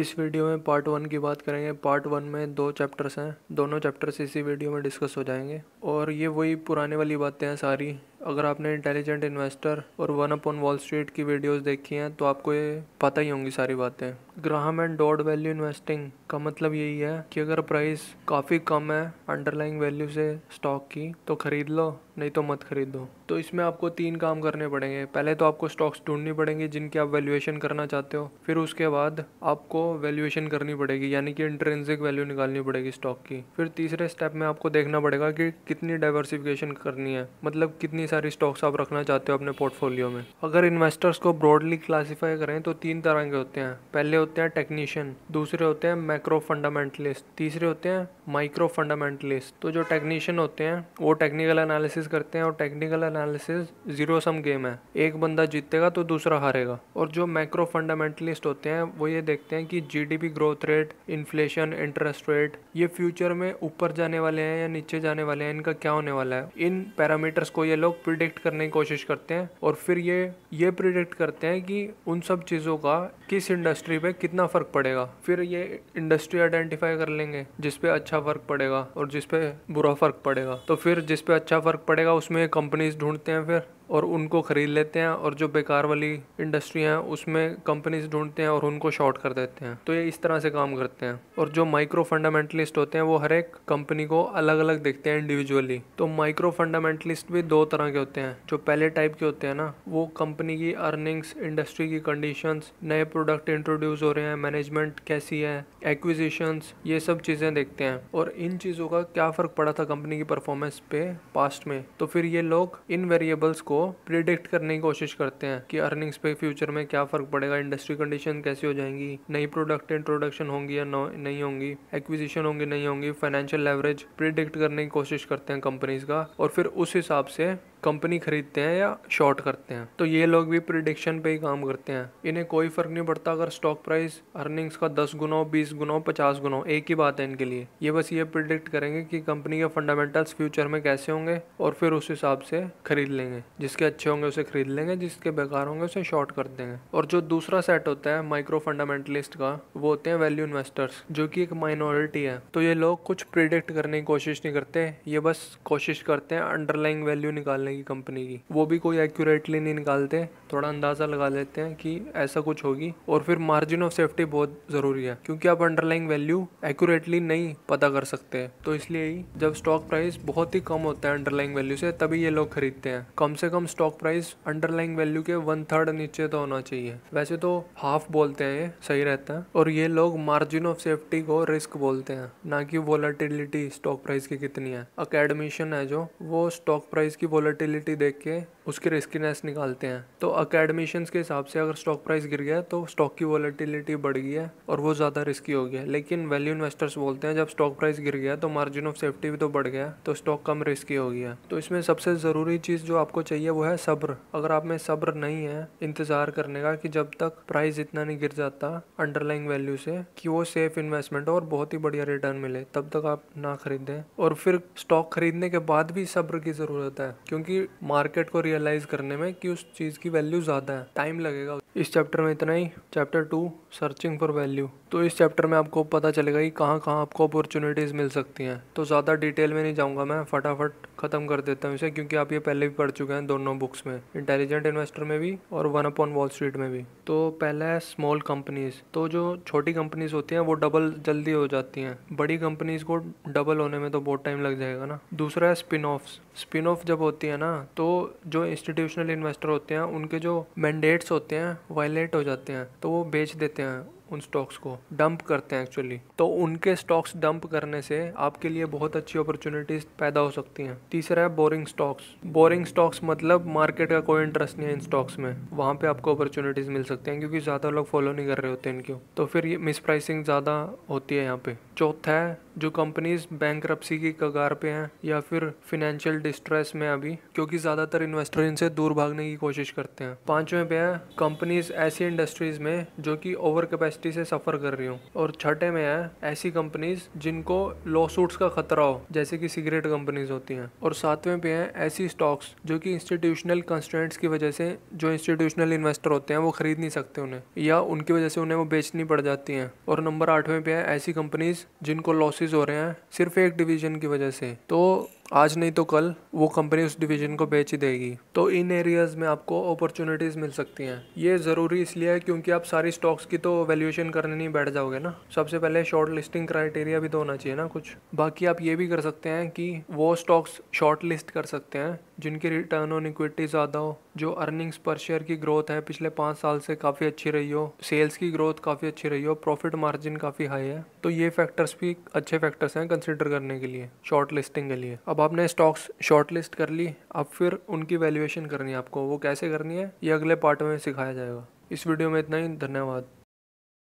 इस वीडियो में part one की बात करेंगे पार्ट वन में दो चैप्टर्स हैं दोनों चैप्टर्स इसी वीडियो में डिस्कस हो जाएंगे और ये वही पुराने वाली बातें हैं सारी अगर आपने इंटेलिजेंट इन्वेस्टर और वन अपॉन वॉल स्ट्रीट की वीडियोस देखी हैं तो आपको ये पता ही होंगी सारी बातें Graham and Dodd value investing का मतलब यही है कि अगर प्राइस काफ़ी कम है अंडरलाइंग वैल्यू से स्टॉक की तो खरीद लो नहीं तो मत खरीदो तो इसमें आपको तीन काम करने पड़ेंगे पहले तो आपको स्टॉक्स ढूंढनी पड़ेंगे जिनकी आप वैल्यूएशन करना चाहते हो फिर उसके बाद आपको वैल्यूएशन करनी पड़ेगी यानी कि इंटरेंसिक वैल्यू निकालनी पड़ेगी स्टॉक की फिर तीसरे स्टेप में आपको देखना पड़ेगा कि कितनी डाइवर्सिफिकेशन करनी है मतलब कितनी सारे स्टॉक्स आप रखना चाहते हो अपने पोर्टफोलियो में अगर इन्वेस्टर्स को ब्रॉडली क्लासीफाई करें तो तीन तरह के होते हैं पहले होते हैं टेक्नीशियन दूसरे होते हैं मैक्रो फंडामेंटलिस्ट तीसरे होते हैं माइक्रो फंडामेंटलिस्ट तो जो टेक्नीशियन होते हैं वो टेक्निकल एनालिसिस करते हैं और technical analysis zero sum game है एक बंदा जीतेगा तो दूसरा हारेगा और जो माइक्रो फंडामेंटलिस्ट होते हैं वो ये देखते हैं कि GDP growth rate inflation interest rate ये फ्यूचर में ऊपर जाने वाले हैं या नीचे जाने वाले हैं इनका क्या होने वाला है इन पैरामीटर्स को ये लोग प्रिडिक्ट करने की कोशिश करते हैं और फिर ये ये प्रिडिक्ट करते हैं कि उन सब चीज़ों का किस इंडस्ट्री पे कितना फ़र्क पड़ेगा फिर ये इंडस्ट्री आइडेंटिफाई कर लेंगे जिसपे अच्छा अच्छा फ़र्क पड़ेगा और जिस बुरा फ़र्क पड़ेगा तो फिर जिसपे अच्छा फ़र्क पड़ेगा उसमें कंपनीज ढूंढते हैं फिर और उनको ख़रीद लेते हैं और जो बेकार वाली इंडस्ट्री हैं उसमें कंपनीज ढूंढते हैं और उनको शॉर्ट कर देते हैं तो ये इस तरह से काम करते हैं और जो माइक्रो फंडामेंटलिस्ट होते हैं वो हर एक कंपनी को अलग अलग देखते हैं इंडिविजुअली तो माइक्रो फंडामेंटलिस्ट भी दो तरह के होते हैं जो पहले टाइप के होते हैं ना वो कंपनी की अर्निंग्स इंडस्ट्री की कंडीशन नए प्रोडक्ट इंट्रोड्यूस हो रहे हैं मैनेजमेंट कैसी है एक्विजिशंस ये सब चीज़ें देखते हैं और इन चीज़ों का क्या फ़र्क पड़ा था कंपनी की परफॉर्मेंस पे पास्ट में तो फिर ये लोग इन वेरिएबल्स को प्रिडिक्ट करने की कोशिश करते हैं कि अर्निंग्स पे फ्यूचर में क्या फ़र्क पड़ेगा इंडस्ट्री कंडीशन कैसी हो जाएंगी नई प्रोडक्ट इंट्रोडक्शन होंगी या नहीं होंगी एक्विजिशन होंगी नहीं होंगी फाइनेंशियल लेवरेज प्रिडिक्ट करने की कोशिश करते हैं कंपनीज का और फिर उस हिसाब से कंपनी खरीदते हैं या शॉर्ट करते हैं तो ये लोग भी प्रिडिक्शन पे ही काम करते हैं इन्हें कोई फ़र्क नहीं पड़ता अगर स्टॉक प्राइस अर्निंग्स का दस गुना हो बीस गुना हो पचास गुना हो एक ही बात है इनके लिए ये बस ये प्रिडिक्ट करेंगे कि कंपनी के फंडामेंटल्स फ्यूचर में कैसे होंगे और फिर उस हिसाब से खरीद लेंगे जिसके अच्छे होंगे उसे खरीद लेंगे जिसके बेकार होंगे उसे शॉर्ट कर देंगे और जो दूसरा सेट होता है माइक्रो फंडामेंटलिस्ट का वो होते हैं वैल्यू इन्वेस्टर्स जो कि एक माइनॉरिटी है तो ये लोग कुछ प्रिडिक्ट करने की कोशिश नहीं करते ये बस कोशिश करते हैं अंडरलाइंग वैल्यू निकालने निकालने की कंपनी की वो भी कोई एक्यूरेटली नहीं निकालते थोड़ा अंदाज़ा लगा लेते हैं कि ऐसा कुछ होगी और फिर मार्जिन ऑफ सेफ्टी बहुत ज़रूरी है क्योंकि आप अंडरलाइंग वैल्यू एक्यूरेटली नहीं पता कर सकते तो इसलिए ही जब स्टॉक प्राइस बहुत ही कम होता है अंडरलाइंग वैल्यू से तभी ये लोग खरीदते हैं कम से कम स्टॉक प्राइस अंडरलाइंग वैल्यू के वन थर्ड नीचे तो होना चाहिए वैसे तो हाफ बोलते हैं ये सही रहता है और ये लोग मार्जिन ऑफ सेफ्टी को रिस्क बोलते हैं ना कि वोलाटिलिटी स्टॉक प्राइस की कितनी है अकेडमिशन है जो वो स्टॉक प्राइस की वोलाटिलिटी वॉलेटिलिटी देख के उसकी रिस्कीनेस निकालते हैं तो अकेडमिशन के हिसाब से अगर स्टॉक प्राइस गिर गया तो स्टॉक की वॉलेटिलिटी बढ़ गई है और वो ज़्यादा रिस्की हो गया लेकिन वैल्यू इन्वेस्टर्स बोलते हैं जब स्टॉक प्राइस गिर गया तो मार्जिन ऑफ सेफ्टी भी तो बढ़ गया तो स्टॉक कम रिस्की हो गया तो इसमें सबसे ज़रूरी चीज़ जो आपको चाहिए वो है सब्र अगर आप में सब्र नहीं है इंतज़ार करने का कि जब तक प्राइस इतना नहीं गिर जाता अंडरलाइंग वैल्यू से कि वो सेफ इन्वेस्टमेंट हो और बहुत ही बढ़िया रिटर्न मिले तब तक आप ना खरीदें और फिर स्टॉक खरीदने के बाद भी सब्र की ज़रूरत है क्योंकि की मार्केट को रियलाइज़ करने में कि उस चीज़ की वैल्यू ज़्यादा है टाइम लगेगा इस चैप्टर में इतना ही chapter two searching for value तो इस चैप्टर में आपको पता चलेगा कि कहाँ कहाँ आपको अपॉर्चुनिटीज़ मिल सकती हैं तो ज़्यादा डिटेल में नहीं जाऊंगा मैं फटाफट ख़त्म कर देता हूँ इसे क्योंकि आप ये पहले भी पढ़ चुके हैं दोनों बुक्स में इंटेलिजेंट इन्वेस्टर में भी और वन अपॉन वॉल स्ट्रीट में भी तो पहला है स्मॉल कंपनीज़ तो जो छोटी कंपनीज़ होती हैं वो डबल जल्दी हो जाती हैं बड़ी कंपनीज़ को डबल होने में तो बहुत टाइम लग जाएगा ना दूसरा है स्पिन ऑफ स्पिन ऑफ जब होती है ना तो जो इंस्टीट्यूशनल इन्वेस्टर होते हैं उनके जो मैंडेट्स होते हैं वायलेट हो जाते हैं तो वो बेच देते हैं उन स्टॉक्स को डंप करते हैं एक्चुअली तो उनके स्टॉक्स डंप करने से आपके लिए बहुत अच्छी अपॉर्चुनिटीज पैदा हो सकती हैं तीसरा है बोरिंग स्टॉक्स बोरिंग स्टॉक्स मतलब मार्केट का कोई इंटरेस्ट नहीं है इन स्टॉक्स में वहाँ पे आपको अपॉर्चुनिटीज मिल सकती हैं क्योंकि ज़्यादा लोग फॉलो नहीं कर रहे होते इनको तो फिर ये मिस प्राइसिंग ज़्यादा होती है यहाँ पे चौथा है जो कंपनीज बैंक की कगार पे हैं या फिर फिनेंशियल डिस्ट्रेस में अभी क्योंकि ज़्यादातर इन्वेस्टर इनसे दूर भागने की कोशिश करते हैं पांचवें पे है कंपनीज ऐसी इंडस्ट्रीज में जो कि ओवर कैपेसिटी जीएसटी से सफ़र कर रही हूँ और छठे में है ऐसी कंपनीज जिनको लॉ सूट्स का खतरा हो जैसे कि सिगरेट कंपनीज होती हैं और सातवें पे हैं ऐसी स्टॉक्स जो कि इंस्टीट्यूशनल कंस्टेंट्स की वजह से जो इंस्टीट्यूशनल इन्वेस्टर होते हैं वो खरीद नहीं सकते उन्हें या उनकी वजह से उन्हें वो बेचनी पड़ जाती हैं और नंबर आठवें पे है ऐसी कंपनीज जिनको लॉसेज हो रहे हैं सिर्फ एक डिवीजन की वजह से तो आज नहीं तो कल वो कंपनी उस डिवीज़न को बेच ही देगी तो इन एरियाज़ में आपको अपॉर्चुनिटीज़ मिल सकती हैं ये ज़रूरी इसलिए है क्योंकि आप सारी स्टॉक्स की तो वैल्यूएशन करने नहीं बैठ जाओगे ना सबसे पहले शॉर्ट लिस्टिंग क्राइटेरिया भी तो होना चाहिए ना कुछ बाकी आप ये भी कर सकते हैं कि वो स्टॉक्स शॉर्ट लिस्ट कर सकते हैं जिनकी रिटर्न ऑन इक्विटी ज़्यादा हो जो अर्निंग्स पर शेयर की ग्रोथ है पिछले पाँच साल से काफ़ी अच्छी रही हो सेल्स की ग्रोथ काफ़ी अच्छी रही हो प्रॉफिट मार्जिन काफ़ी हाई है तो ये फैक्टर्स भी अच्छे फैक्टर्स हैं कंसिडर करने के लिए शॉर्ट लिस्टिंग के लिए अब आपने स्टॉक्स शॉर्ट लिस्ट कर ली अब फिर उनकी वैल्यूएशन करनी है आपको वो कैसे करनी है ये अगले पार्ट में सिखाया जाएगा इस वीडियो में इतना ही धन्यवाद